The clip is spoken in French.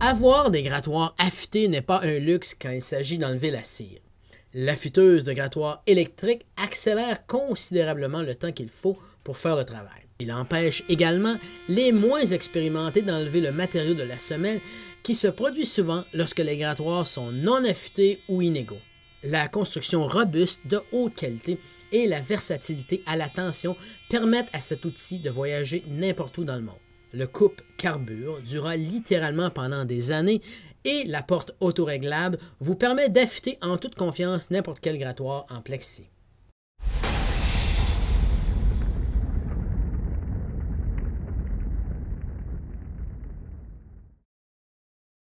Avoir des grattoirs affûtés n'est pas un luxe quand il s'agit d'enlever la cire. L'affûteuse de grattoirs électrique accélère considérablement le temps qu'il faut pour faire le travail. Il empêche également les moins expérimentés d'enlever le matériau de la semelle qui se produit souvent lorsque les grattoirs sont non affûtés ou inégaux. La construction robuste de haute qualité et la versatilité à la tension permettent à cet outil de voyager n'importe où dans le monde le coupe carbure dura littéralement pendant des années et la porte autoréglable vous permet d'affûter en toute confiance n'importe quel grattoir en plexi.